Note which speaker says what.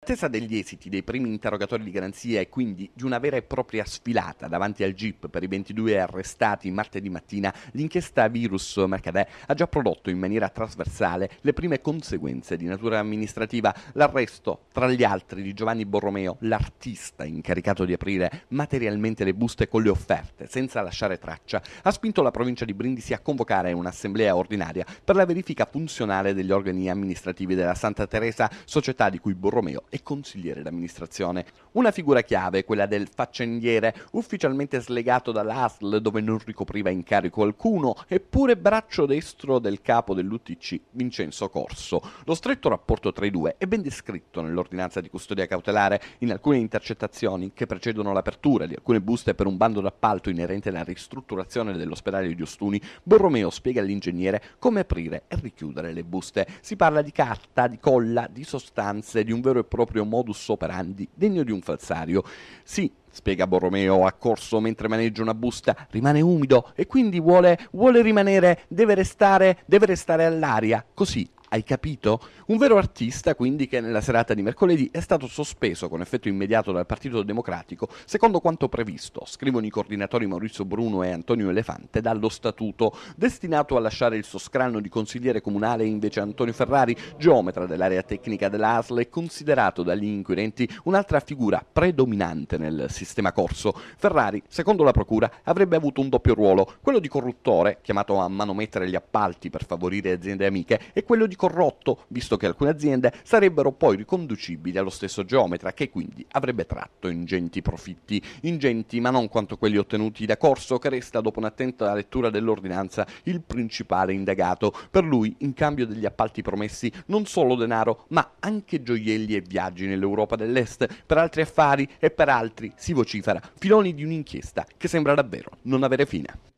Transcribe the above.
Speaker 1: L'attesa degli esiti dei primi interrogatori di garanzia e quindi di una vera e propria sfilata davanti al GIP per i 22 arrestati martedì mattina, l'inchiesta Virus Mercadè ha già prodotto in maniera trasversale le prime conseguenze di natura amministrativa. L'arresto, tra gli altri, di Giovanni Borromeo, l'artista incaricato di aprire materialmente le buste con le offerte, senza lasciare traccia, ha spinto la provincia di Brindisi a convocare un'assemblea ordinaria per la verifica funzionale degli organi amministrativi della Santa Teresa, società di cui Borromeo e consigliere d'amministrazione. Una figura chiave, quella del faccendiere, ufficialmente slegato dall'ASL dove non ricopriva incarico alcuno, eppure braccio destro del capo dell'UTC, Vincenzo Corso. Lo stretto rapporto tra i due è ben descritto nell'ordinanza di custodia cautelare in alcune intercettazioni che precedono l'apertura di alcune buste per un bando d'appalto inerente alla ristrutturazione dell'ospedale di Ostuni, Borromeo spiega all'ingegnere come aprire e richiudere le buste. Si parla di carta, di colla, di sostanze, di un vero e proprio proprio modus operandi degno di un falsario. Sì, spiega Borromeo a corso mentre maneggia una busta, rimane umido e quindi vuole, vuole rimanere, deve restare, deve restare all'aria, così hai capito? Un vero artista, quindi, che nella serata di mercoledì è stato sospeso con effetto immediato dal Partito Democratico, secondo quanto previsto, scrivono i coordinatori Maurizio Bruno e Antonio Elefante, dallo statuto, destinato a lasciare il suo scranno di consigliere comunale invece Antonio Ferrari, geometra dell'area tecnica dell'ASL e considerato dagli inquirenti un'altra figura predominante nel sistema sistema corso, Ferrari, secondo la Procura, avrebbe avuto un doppio ruolo, quello di corruttore, chiamato a manomettere gli appalti per favorire aziende amiche, e quello di corrotto, visto che alcune aziende sarebbero poi riconducibili allo stesso geometra, che quindi avrebbe tratto ingenti profitti, ingenti ma non quanto quelli ottenuti da corso, che resta dopo un'attenta lettura dell'ordinanza il principale indagato. Per lui, in cambio degli appalti promessi, non solo denaro, ma anche gioielli e viaggi nell'Europa dell'Est, per altri affari e per altri si si vocifera, filoni di un'inchiesta che sembra davvero non avere fine.